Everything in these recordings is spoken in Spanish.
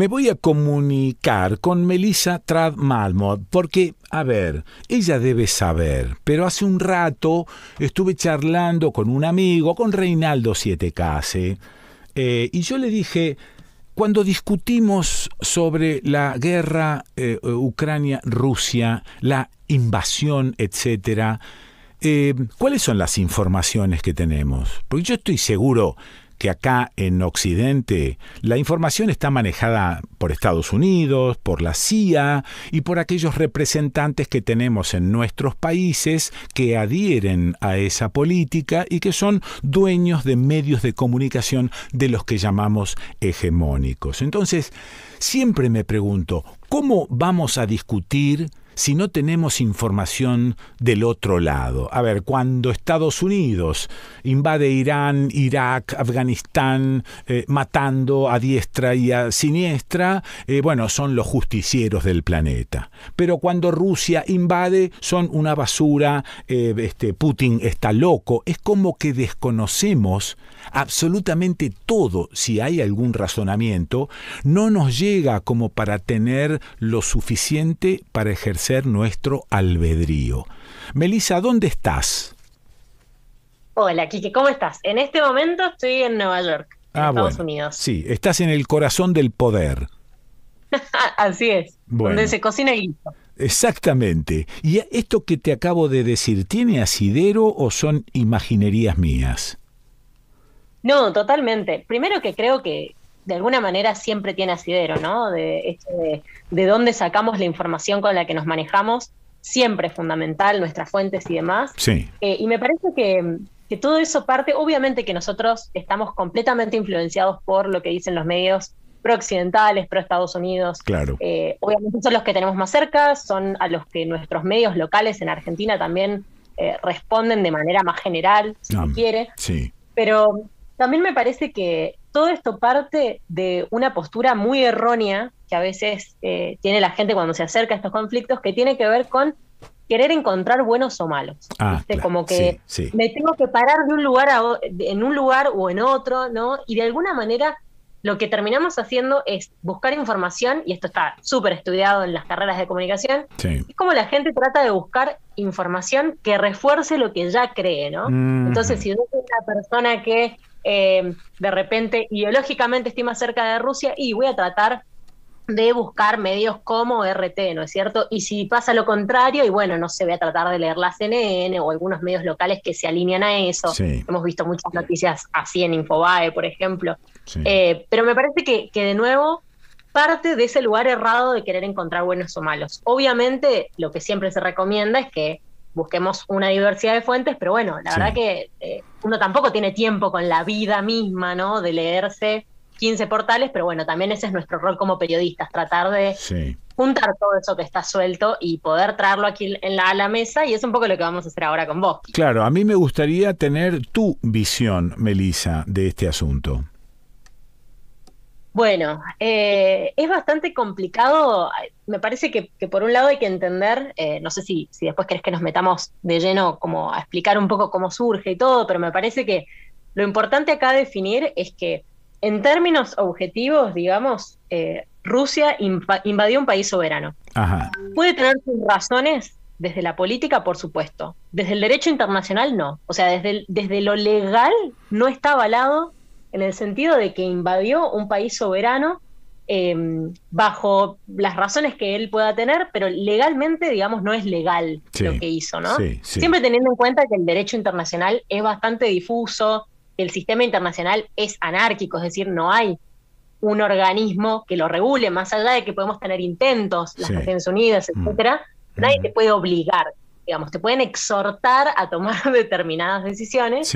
Me voy a comunicar con Melissa Trad Malmod porque, a ver, ella debe saber, pero hace un rato estuve charlando con un amigo, con Reinaldo 7Case, eh, y yo le dije, cuando discutimos sobre la guerra eh, Ucrania-Rusia, la invasión, etcétera, eh, ¿cuáles son las informaciones que tenemos? Porque yo estoy seguro que acá en Occidente la información está manejada por Estados Unidos, por la CIA y por aquellos representantes que tenemos en nuestros países que adhieren a esa política y que son dueños de medios de comunicación de los que llamamos hegemónicos. Entonces, siempre me pregunto, ¿cómo vamos a discutir si no tenemos información del otro lado. A ver, cuando Estados Unidos invade Irán, Irak, Afganistán, eh, matando a diestra y a siniestra, eh, bueno, son los justicieros del planeta. Pero cuando Rusia invade, son una basura, eh, este, Putin está loco. Es como que desconocemos absolutamente todo, si hay algún razonamiento, no nos llega como para tener lo suficiente para ejercer nuestro albedrío. Melissa, ¿dónde estás? Hola, Kike, ¿cómo estás? En este momento estoy en Nueva York, ah, Estados Unidos. Sí, estás en el corazón del poder. Así es, donde se cocina el guiso. Exactamente. ¿Y esto que te acabo de decir, tiene asidero o son imaginerías mías? No, totalmente. Primero que creo que, de alguna manera siempre tiene asidero, ¿no? De, de, dónde sacamos la información con la que nos manejamos, siempre es fundamental, nuestras fuentes y demás. Sí. Eh, y me parece que, todo eso parte, obviamente que nosotros estamos completamente influenciados por lo que dicen los medios pro-occidentales, pro-Estados Unidos. Claro. Eh, obviamente son los que tenemos más cerca, son a los que nuestros medios locales en Argentina también eh, responden de manera más general, si quiere. Sí. Pero también me parece que todo esto parte de una postura muy errónea que a veces eh, tiene la gente cuando se acerca a estos conflictos, que tiene que ver con querer encontrar buenos o malos. Ah, como que me tengo que parar de un lugar en un lugar o en otro, ¿no? Y de alguna manera lo que terminamos haciendo es buscar información, y esto está súper estudiado en las carreras de comunicación, es como la gente trata de buscar información que refuerce lo que ya cree, ¿no? Mm. Entonces, si una persona que eh, de repente ideológicamente estoy más cerca de Rusia y voy a tratar de buscar medios como RT, ¿no es cierto? Y si pasa lo contrario, y bueno, no se sé, voy a tratar de leer la CNN o algunos medios locales que se alinean a eso. Hemos visto muchas noticias así en Infobae, por ejemplo. Eh, pero me parece que de nuevo parte de ese lugar errado de querer encontrar buenos o malos. Obviamente, lo que siempre se recomienda es que busquemos una diversidad de fuentes, pero bueno, la verdad que eh, uno tampoco tiene tiempo con la vida misma, ¿no? De leerse 15 portales, pero bueno, también ese es nuestro rol como periodistas, tratar de juntar todo eso que está suelto y poder traerlo aquí en la, a la mesa, y es un poco lo que vamos a hacer ahora con vos. Claro, a mí me gustaría tener tu visión, Melissa, de este asunto. Bueno, eh, es bastante complicado. Me parece que, por un lado hay que entender, eh, no sé si, si después querés que nos metamos de lleno como a explicar un poco cómo surge y todo, pero me parece que lo importante acá definir es que en términos objetivos, digamos, eh, Rusia invadió un país soberano. Puede tener sus razones desde la política, por supuesto. Desde el derecho internacional, no. O sea, desde, desde lo legal no está avalado en el sentido de que invadió un país soberano em, bajo las razones que él pueda tener, pero legalmente, digamos, no es legal lo que hizo, ¿no? Siempre teniendo en cuenta que el derecho internacional es bastante difuso, el sistema internacional es anárquico, es decir, no hay un organismo que lo regule, más allá de que podemos tener intentos, las Naciones Unidas, mm. etcétera, nadie te puede obligar, digamos, te pueden exhortar a tomar determinadas decisiones,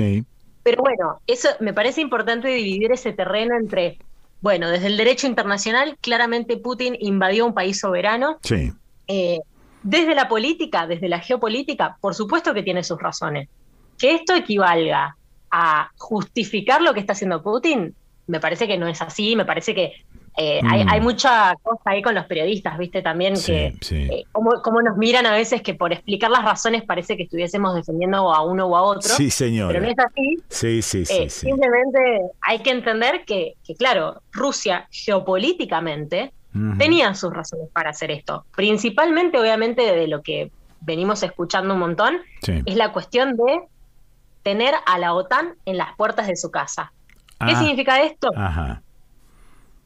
pero bueno, eso me parece importante dividir ese terreno entre, bueno, desde el derecho internacional, claramente Putin invadió un país soberano. Sí. Eh, desde la política, desde la geopolítica, por supuesto que tiene sus razones. Que esto equivalga a justificar lo que está haciendo Putin, me parece que no es así, me parece que eh, mm. hay, mucha cosa ahí con los periodistas, ¿viste? También que eh, cómo, nos miran a veces que por explicar las razones parece que estuviésemos defendiendo a uno o a otro. Sí, señor. Pero no es así. Sí, sí, sí, eh, Simplemente hay que entender que, claro, Rusia geopolíticamente tenía sus razones para hacer esto. Principalmente, obviamente, de lo que venimos escuchando un montón, es la cuestión de tener a la OTAN en las puertas de su casa. ¿Qué ah. significa esto? Ajá.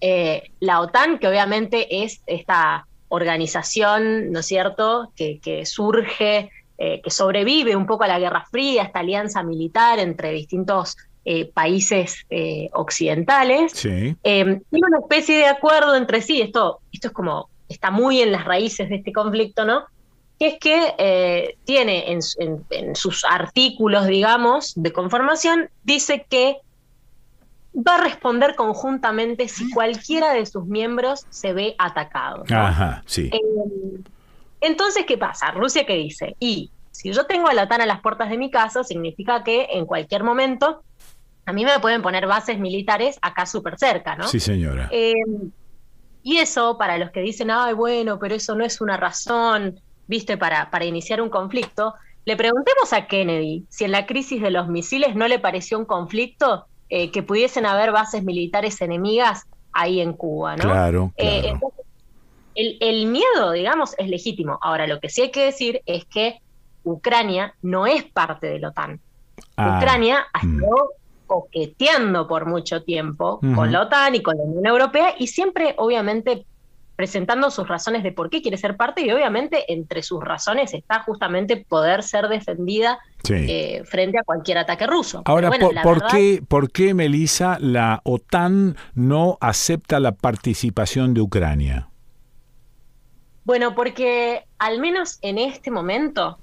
Eh, la OTAN, que obviamente es esta organización, ¿no es cierto?, que, surge, eh, que sobrevive un poco a la Guerra Fría, esta alianza militar entre distintos eh, países occidentales. tiene una especie de acuerdo entre sí, esto, esto es como, está muy en las raíces de este conflicto, ¿no? que es que tiene en, en, sus artículos, digamos, de conformación, dice que va a responder conjuntamente si cualquiera de sus miembros se ve atacado. Ajá, sí. Eh, entonces, ¿qué pasa? Rusia ¿qué dice, y si yo tengo a la a las puertas de mi casa, significa que en cualquier momento a mí me pueden poner bases militares acá súper cerca, ¿no? Sí, señora. Em, y eso, para los que dicen, ay, bueno, pero eso no es una razón, viste, para, para iniciar un conflicto, le preguntemos a Kennedy si en la crisis de los misiles no le pareció un conflicto eh, que pudiesen haber bases militares enemigas ahí en Cuba, ¿no? Claro. Eh, entonces, el, miedo, digamos, es legítimo. Ahora, lo que sí hay que decir es que Ucrania no es parte de la OTAN. Ah, Ucrania ha mm. estado coqueteando por mucho tiempo con la OTAN y con la Unión Europea y siempre, obviamente, presentando sus razones de por qué quiere ser parte y obviamente entre sus razones está justamente poder ser defendida eh, frente a cualquier ataque ruso. Ahora, por, qué, ¿por qué, Melissa, la OTAN no acepta la participación de Ucrania? Bueno, porque al menos en este momento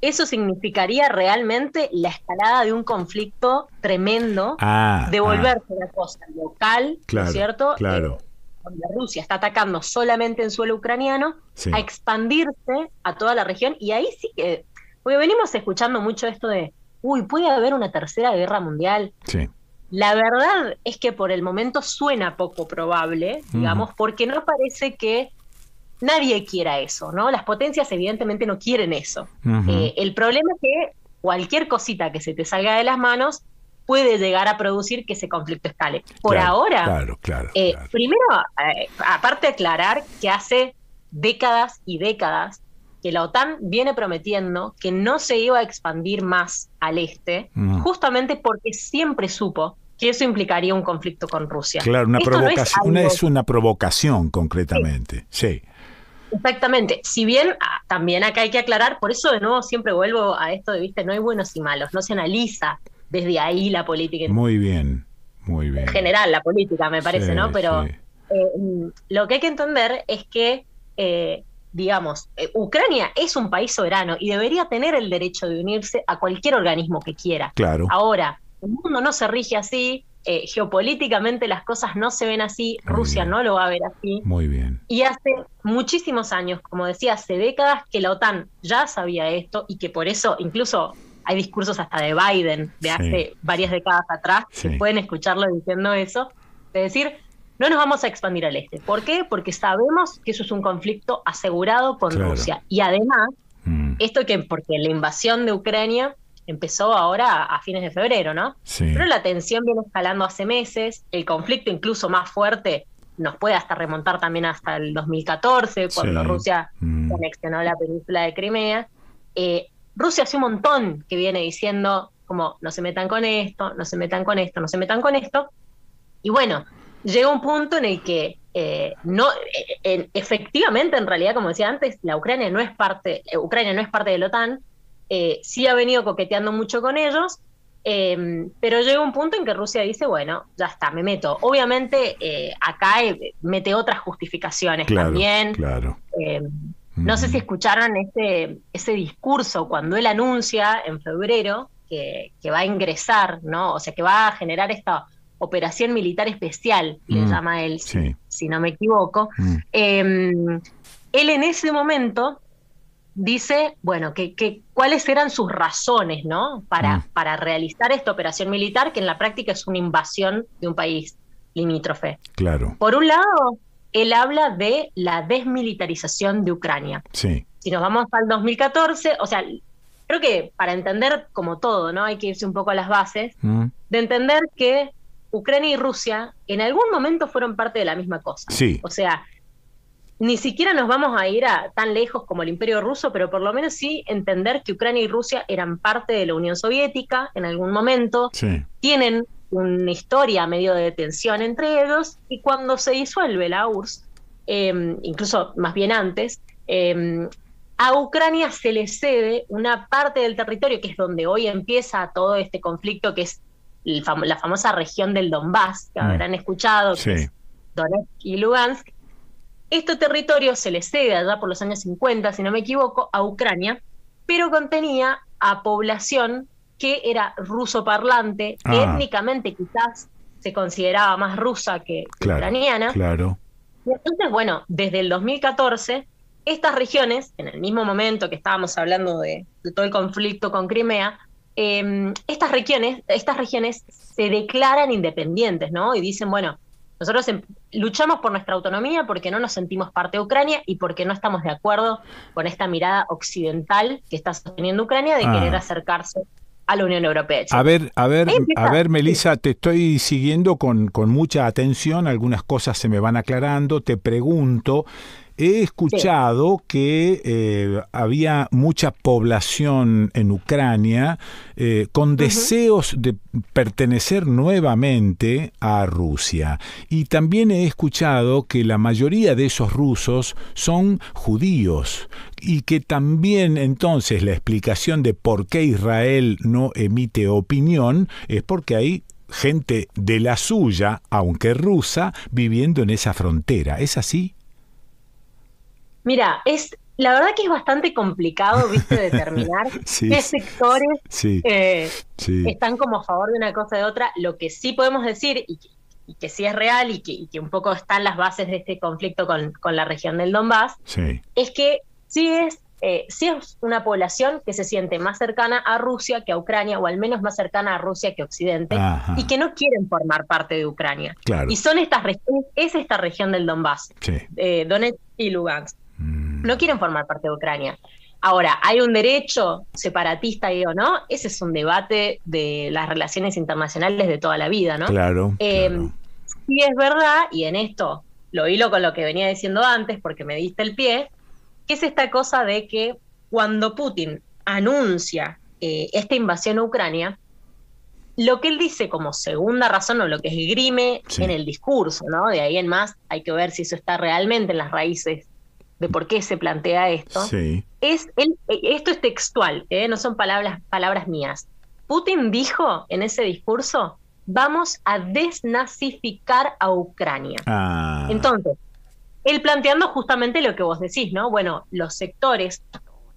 eso significaría realmente la escalada de un conflicto tremendo, devolverse ah, de una ah. cosa local, cierto? Claro. Eh, donde Rusia está atacando solamente en suelo ucraniano, a expandirse a toda la región. Y ahí sí que, porque venimos escuchando mucho esto de, uy, puede haber una tercera guerra mundial. Sí. La verdad es que por el momento suena poco probable, digamos, porque no parece que nadie quiera eso, ¿no? Las potencias evidentemente no quieren eso. Eh, el problema es que cualquier cosita que se te salga de las manos puede llegar a producir que ese conflicto escale. Por ahora, claro, eh, primero, eh, aparte aparte aclarar que hace décadas y décadas que la OTAN viene prometiendo que no se iba a expandir más al este, mm. justamente porque siempre supo que eso implicaría un conflicto con Rusia. Claro, una provocación, es, una provocación concretamente, sí. Exactamente. Si bien ah, también acá hay que aclarar, por eso de nuevo siempre vuelvo a esto de, viste, no hay buenos y malos, no se analiza desde ahí la política. Muy bien, muy bien. En general, la política, me parece, ¿no? Pero eh, mm, lo que hay que entender es que, eh, digamos, eh, Ucrania es un país soberano y debería tener el derecho de unirse a cualquier organismo que quiera. Claro. Ahora, el mundo no se rige así, geopolíticamente las cosas no se ven así, Rusia no lo va a ver así. Muy bien. Y hace muchísimos años, como decía, hace décadas que la OTAN ya sabía esto y que por eso incluso hay discursos hasta de Biden de hace varias décadas atrás, pueden escucharlo diciendo eso, de decir, no nos vamos a expandir al este. ¿Por qué? Porque sabemos que eso es un conflicto asegurado con Rusia. Y además, mm. esto que porque la invasión de Ucrania empezó ahora a fines de febrero, ¿no? Pero la tensión viene escalando hace meses, el conflicto incluso más fuerte nos puede hasta remontar también hasta el 2014, cuando Rusia mm. la península de Crimea. Eh, Rusia hace un montón que viene diciendo como no se metan con esto, no se metan con esto, no se metan con esto. Y bueno, llega un punto en el que eh, no, eh, efectivamente, en realidad, como decía antes, la Ucrania no es parte, Ucrania no es parte de la OTAN, eh, sí ha venido coqueteando mucho con ellos, em, pero llega un punto en que Rusia dice, bueno, ya está, me meto. Obviamente, acá mete otras justificaciones también. Claro em, no sé si escucharon ese, ese discurso cuando él anuncia en febrero que, va a ingresar, ¿no? O sea, que va a generar esta operación militar especial, le mm, llama él, si, no me equivoco. Mm. Em, él en ese momento dice, bueno, que, cuáles eran sus razones, ¿no? Para, mm. para realizar esta operación militar, que en la práctica es una invasión de un país limítrofe. Claro. Por un lado, él habla de la desmilitarización de Ucrania. Sí. Si nos vamos al 2014, o sea, creo que para entender como todo, ¿no? Hay que irse un poco a las bases, mm. de entender que Ucrania y Rusia en algún momento fueron parte de la misma cosa. Sí. O sea, ni siquiera nos vamos a ir a tan lejos como el Imperio Ruso, pero por lo menos sí entender que Ucrania y Rusia eran parte de la Unión Soviética en algún momento, sí. tienen una historia medio de tensión entre ellos y cuando se disuelve la URSS, em, incluso más bien antes, em, a Ucrania se le cede una parte del territorio que es donde hoy empieza todo este conflicto que es la famosa región del Donbass, que mm. habrán escuchado, Donetsk y Lugansk. Este territorio se le cede allá por los años 50, si no me equivoco, a Ucrania, pero contenía a población que era ruso parlante, ah. étnicamente quizás se consideraba más rusa que ucraniana. Claro. Y entonces, bueno, desde el 2014, estas regiones, en el mismo momento que estábamos hablando de, todo el conflicto con Crimea, em, estas, regiones, estas regiones se declaran independientes, ¿no? Y dicen, bueno, nosotros em, luchamos por nuestra autonomía porque no nos sentimos parte de Ucrania y porque no estamos de acuerdo con esta mirada occidental que está sosteniendo Ucrania de ah. querer acercarse a la Unión Europea. A ver, a ver, a ver, Melissa, te estoy siguiendo con, con mucha atención, algunas cosas se me van aclarando, te pregunto, He escuchado que eh, había mucha población en Ucrania eh, con deseos de pertenecer nuevamente a Rusia. Y también he escuchado que la mayoría de esos rusos son judíos y que también entonces la explicación de por qué Israel no emite opinión es porque hay gente de la suya, aunque rusa, viviendo en esa frontera. ¿Es así? Mira, es la verdad que es bastante complicado, viste, determinar qué sectores eh, están como a favor de una cosa de otra. Lo que sí podemos decir, y que, sí es real, y que, un poco están las bases de este conflicto con, la región del Donbass, es que sí es, eh, sí es una población que se siente más cercana a Rusia que a Ucrania, o al menos más cercana a Rusia que Occidente, y que no quieren formar parte de Ucrania. Y son estas es esta región del Donbass, eh, Donetsk y Lugansk. Mm. No quieren formar parte de Ucrania. Ahora, ¿hay un derecho separatista ahí o no? Ese es un debate de las relaciones internacionales de toda la vida, ¿no? Claro. Eh, es verdad, y en esto lo hilo con lo que venía diciendo antes, porque me diste el pie, que es esta cosa de que cuando Putin anuncia eh, esta invasión a Ucrania, lo que él dice como segunda razón o lo que es grime en el discurso, ¿no? De ahí en más hay que ver si eso está realmente en las raíces de por qué se plantea esto, es eh, esto es textual, ¿eh? no son palabras, palabras mías. Putin dijo en ese discurso, vamos a desnazificar a Ucrania. Ah. Entonces, él planteando justamente lo que vos decís, ¿no? Bueno, los sectores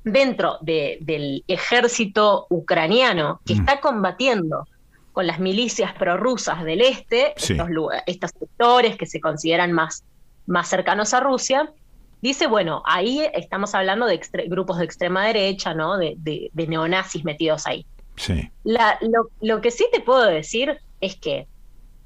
dentro del ejército ucraniano que mm. está combatiendo con las milicias prorrusas del este, estos, estos sectores que se consideran más, más cercanos a Rusia, dice, bueno, ahí estamos hablando de grupos de extrema derecha, ¿no? De, neonazis metidos ahí. Sí. lo, que sí te puedo decir es que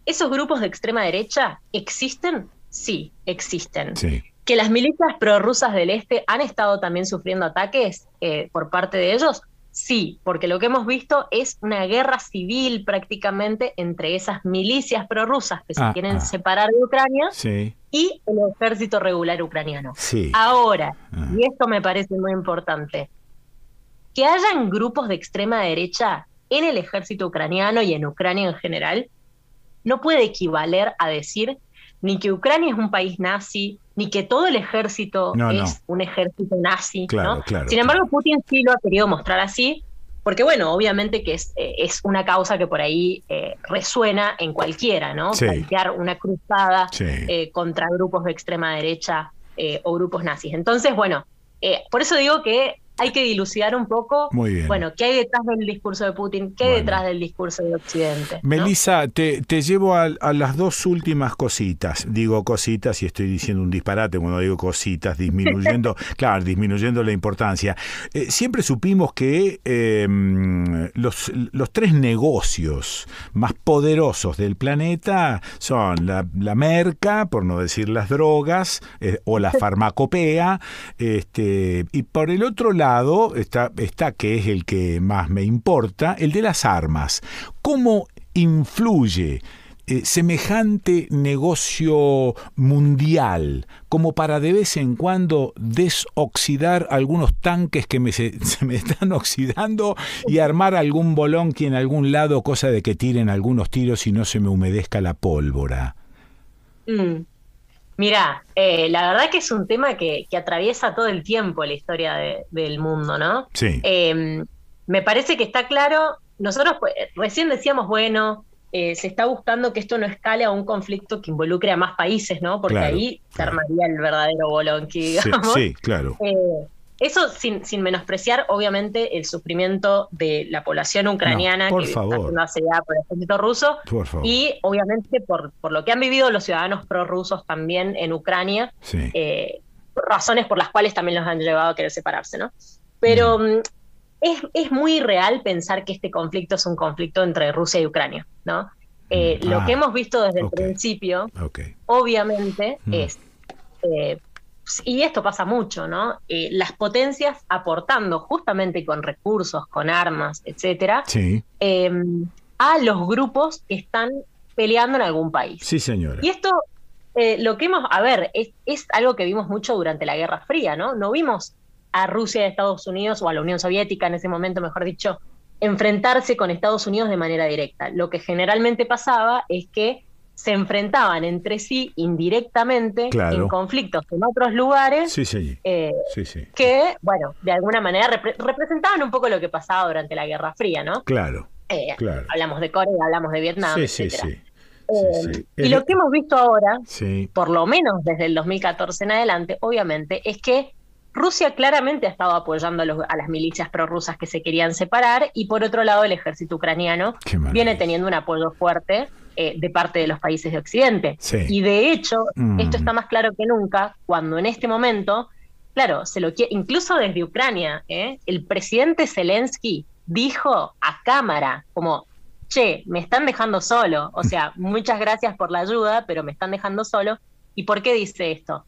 esos grupos de extrema derecha existen, sí, existen. Sí. Que las milicias prorrusas del este han estado también sufriendo ataques eh, por parte de ellos, sí, porque lo que hemos visto es una guerra civil prácticamente entre esas milicias prorrusas que se ah, quieren ah. separar de Ucrania sí y el ejército regular ucraniano. Ahora, ah. y esto me parece muy importante, que hayan grupos de extrema derecha en el ejército ucraniano y en Ucrania en general, no puede equivaler a decir ni que Ucrania es un país nazi, ni que todo el ejército es un ejército nazi. Sin embargo, Putin sí lo ha querido mostrar así, porque bueno, obviamente que es, eh, es una causa que por ahí eh, resuena en cualquiera, ¿no? Sí. una cruzada eh, contra grupos de extrema derecha o grupos nazis. Entonces, bueno, por eso digo que hay que dilucidar un poco, bueno, qué hay detrás del discurso de Putin, qué detrás del discurso de Occidente. Melissa, te, llevo a, las dos últimas cositas. Digo cositas y estoy diciendo un disparate cuando digo cositas, disminuyendo, claro, disminuyendo la importancia. Eh, siempre supimos que em, los, tres negocios más poderosos del planeta son la, merca, por no decir las drogas, eh, o la farmacopea, este, y por el otro lado, está, que es el que más me importa, el de las armas. ¿Cómo influye eh, semejante negocio mundial como para de vez en cuando desoxidar algunos tanques que se, me están oxidando y armar algún bolón que en algún lado, cosa de que tiren algunos tiros y no se me humedezca la pólvora? Mm. Mira, eh, la verdad que es un tema que, atraviesa todo el tiempo la historia del mundo, ¿no? Sí. Em, me parece que está claro, nosotros pues, eh, recién decíamos, bueno, eh, se está buscando que esto no escale a un conflicto que involucre a más países, ¿no? Porque ahí se armaría el verdadero bolonqui, digamos. sí claro. Eso sin, menospreciar, obviamente, el sufrimiento de la población ucraniana que está siendo asediada por el ejército ruso y, obviamente, por, lo que han vivido los ciudadanos prorrusos también en Ucrania, eh, razones por las cuales también los han llevado a querer separarse, ¿no? Pero mm, es, muy real pensar que este conflicto es un conflicto entre Rusia y Ucrania, ¿no? Eh, mm. lo que ah, hemos visto desde el principio, obviamente, mm. es eh, pues, y esto pasa mucho, ¿no? Eh, las potencias aportando justamente con recursos, con armas, etcétera, em, a los grupos que están peleando en algún país. Sí, señora. Y esto, eh, lo que hemos, a ver, es, algo que vimos mucho durante la Guerra Fría, ¿no? No vimos a Rusia y a Estados Unidos, o a la Unión Soviética en ese momento, mejor dicho, enfrentarse con Estados Unidos de manera directa. Lo que generalmente pasaba es que se enfrentaban entre sí indirectamente en conflictos en otros lugares eh, que, bueno, de alguna manera representaban un poco lo que pasaba durante la Guerra Fría, ¿no? Claro. Eh, hablamos de Corea, hablamos de Vietnam. sí. Eh, y lo que hemos visto ahora, por lo menos desde el 2014 en adelante, obviamente, es que Rusia claramente ha estado apoyando a, a las milicias prorrusas que se querían separar y por otro lado el ejército ucraniano viene teniendo un apoyo fuerte eh, de parte de los países de Occidente. Y de hecho, mm. esto está más claro que nunca cuando en este momento, claro, se lo incluso desde Ucrania, ¿eh? el presidente Zelensky dijo a cámara, como, che, me están dejando solo, o sea, muchas gracias por la ayuda, pero me están dejando solo. ¿Y por qué dice esto?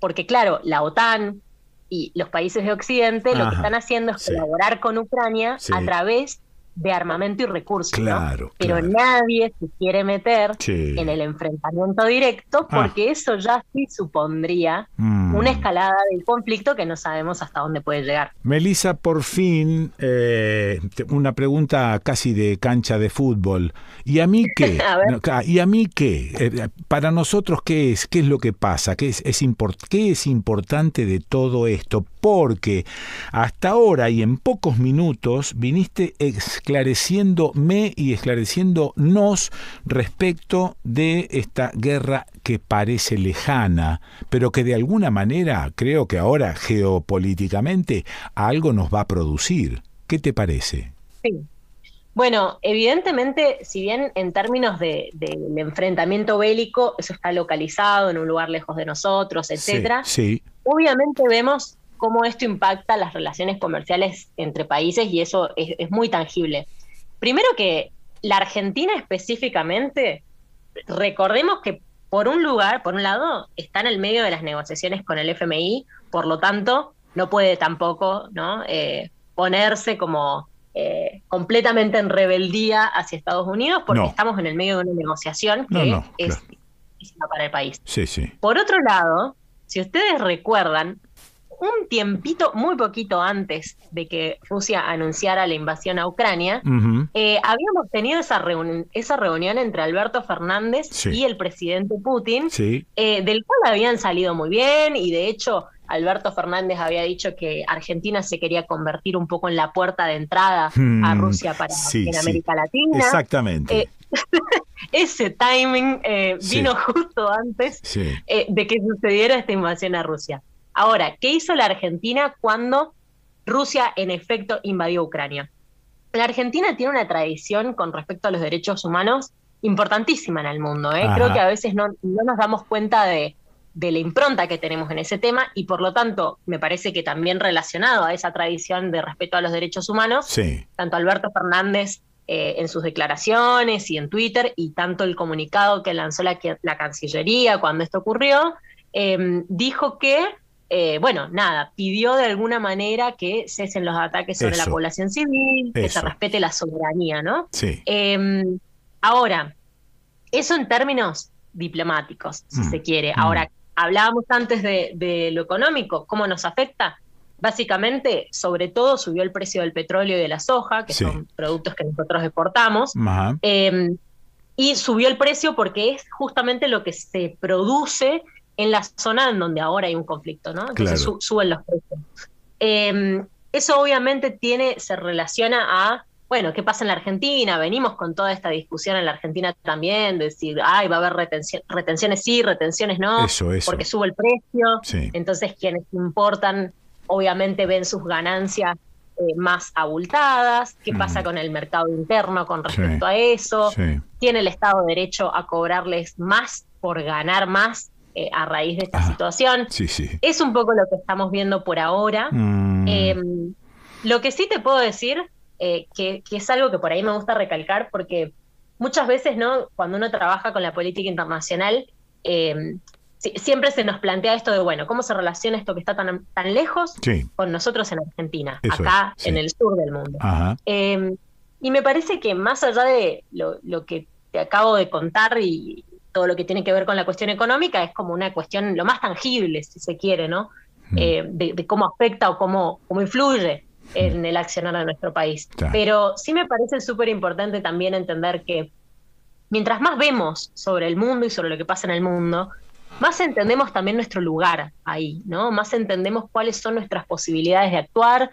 Porque claro, la OTAN, y los países de Occidente lo que están haciendo es colaborar con Ucrania a través de armamento y recursos. Claro. Pero nadie se quiere meter en el enfrentamiento directo ah. porque eso ya sí supondría mm. una escalada del conflicto que no sabemos hasta dónde puede llegar. Melissa, por fin, eh, una pregunta casi de cancha de fútbol. ¿Y a mí qué? ¿Y a mí qué? Eh, eh, para nosotros, ¿qué es? ¿Qué es lo que pasa? ¿Qué es, es importante de todo esto? Porque hasta ahora y en pocos minutos viniste ex esclareciéndome y esclareciéndonos respecto de esta guerra que parece lejana, pero que de alguna manera creo que ahora geopolíticamente algo nos va a producir. ¿Qué te parece? Sí. Bueno, evidentemente, si bien en términos de, enfrentamiento bélico, eso está localizado en un lugar lejos de nosotros, etcétera, obviamente vemos cómo esto impacta las relaciones comerciales entre países y eso es, muy tangible. Primero que la Argentina específicamente, recordemos que por un lugar, por un lado, está en el medio de las negociaciones con el FMI, por lo tanto, no puede tampoco eh, ponerse como eh, completamente en rebeldía hacia Estados Unidos, porque estamos en el medio de una negociación que es para el país. Por otro lado, si ustedes recuerdan, un tiempito, muy poquito antes de que Rusia anunciara la invasión a Ucrania, eh, habíamos tenido esa, esa reunión entre Alberto Fernández y el presidente Putin, eh, del cual habían salido muy bien y de hecho Alberto Fernández había dicho que Argentina se quería convertir un poco en la puerta de entrada a hmm. Rusia para en América Latina. Exactamente. Eh, ese timing vino justo antes de que sucediera esta invasión a Rusia. Ahora, ¿qué hizo la Argentina cuando Rusia en efecto invadió Ucrania? La Argentina tiene una tradición con respecto a los derechos humanos importantísima en el mundo. ¿eh? Creo que a veces no, nos damos cuenta de, la impronta que tenemos en ese tema y por lo tanto me parece que también relacionado a esa tradición de respeto a los derechos humanos, tanto Alberto Fernández eh, en sus declaraciones y en Twitter y tanto el comunicado que lanzó la, Cancillería cuando esto ocurrió, eh, dijo que eh, bueno, nada, pidió de alguna manera que cesen los ataques sobre la población civil, que se respete la soberanía, ¿no? Sí. Em, ahora, eso en términos diplomáticos, si mm. se quiere. Ahora, mm. hablábamos antes de, lo económico, ¿cómo nos afecta? Básicamente, sobre todo, subió el precio del petróleo y de la soja, que son productos que nosotros exportamos. Em, y subió el precio porque es justamente lo que se produce en la zona en donde ahora hay un conflicto, ¿no? Entonces suben los precios. Em, eso obviamente tiene, se relaciona a, bueno, ¿qué pasa en la Argentina? Venimos con toda esta discusión en la Argentina también, de decir, ay, va a haber retenciones sí, retenciones no, porque sube el precio. Entonces quienes importan obviamente ven sus ganancias eh, más abultadas, qué pasa mm. con el mercado interno con respecto a eso, tiene el Estado Derecho a cobrarles más por ganar más eh, a raíz de esta ah, situación. Es un poco lo que estamos viendo por ahora. Mm. Em, lo que sí te puedo decir, eh, que, es algo que por ahí me gusta recalcar, porque muchas veces, ¿no? Cuando uno trabaja con la política internacional, em, siempre se nos plantea esto de, bueno, ¿cómo se relaciona esto que está tan, tan lejos con nosotros en Argentina, acá en el sur del mundo? Em, y me parece que más allá de lo que te acabo de contar y, todo lo que tiene que ver con la cuestión económica es como una cuestión lo más tangible, si se quiere, ¿no? Mm. Eh, de, cómo afecta o cómo, cómo influye mm. en el accionar de nuestro país. Pero sí me parece súper importante también entender que mientras más vemos sobre el mundo y sobre lo que pasa en el mundo, más entendemos también nuestro lugar ahí, ¿no? Más entendemos cuáles son nuestras posibilidades de actuar,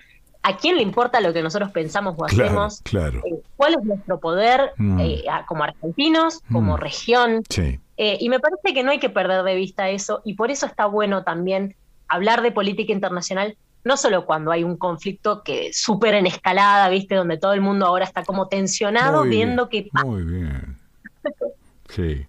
¿A quién le importa lo que nosotros pensamos o hacemos? Claro. Eh, ¿Cuál es nuestro poder mm. eh, como argentinos, como mm. región? Eh, y me parece que no hay que perder de vista eso y por eso está bueno también hablar de política internacional, no solo cuando hay un conflicto que súper en escalada, ¿viste? Donde todo el mundo ahora está como tensionado viendo que qué Muy bien. Sí.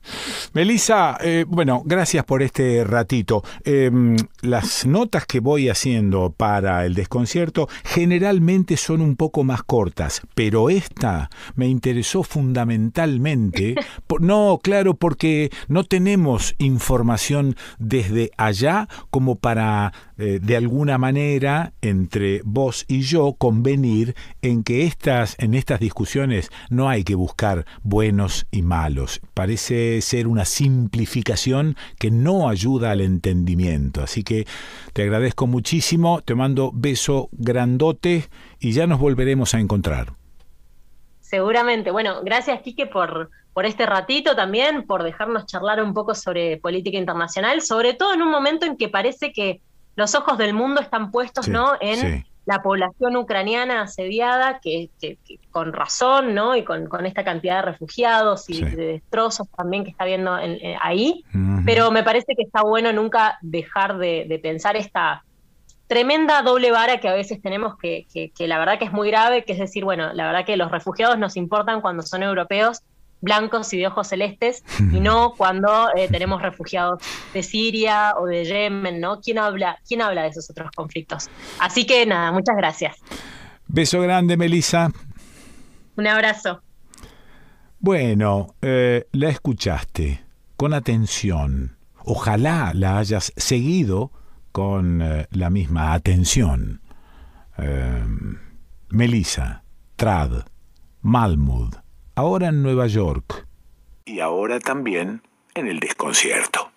Melissa, eh, bueno, gracias por este ratito. Em, las notas que voy haciendo para el desconcierto generalmente son un poco más cortas, pero esta me interesó fundamentalmente. no, claro, porque no tenemos información desde allá como para, eh, de alguna manera, entre vos y yo convenir en que estas, en estas discusiones no hay que buscar buenos y malos parece ser una simplificación que no ayuda al entendimiento. Así que te agradezco muchísimo, te mando beso grandote y ya nos volveremos a encontrar. Seguramente. Bueno, gracias Quique por, por este ratito también, por dejarnos charlar un poco sobre política internacional, sobre todo en un momento en que parece que los ojos del mundo están puestos ¿no? en la población ucraniana asediada, que, con razón, ¿no? Y con, esta cantidad de refugiados y de destrozos también que está viendo eh, ahí. Pero me parece que está bueno nunca dejar de, pensar esta tremenda doble vara que a veces tenemos, que, que, la verdad que es muy grave, que es decir, bueno, la verdad que los refugiados nos importan cuando son europeos blancos y de ojos celestes, y no cuando eh, tenemos refugiados de Siria o de Yemen, ¿no? ¿Quién habla, ¿Quién habla de esos otros conflictos? Así que nada, muchas gracias. Beso grande, Melissa. Un abrazo. Bueno, eh, la escuchaste con atención. Ojalá la hayas seguido con eh, la misma atención. Melissa, Trad, Malmud ahora en Nueva York. Y ahora también en el desconcierto.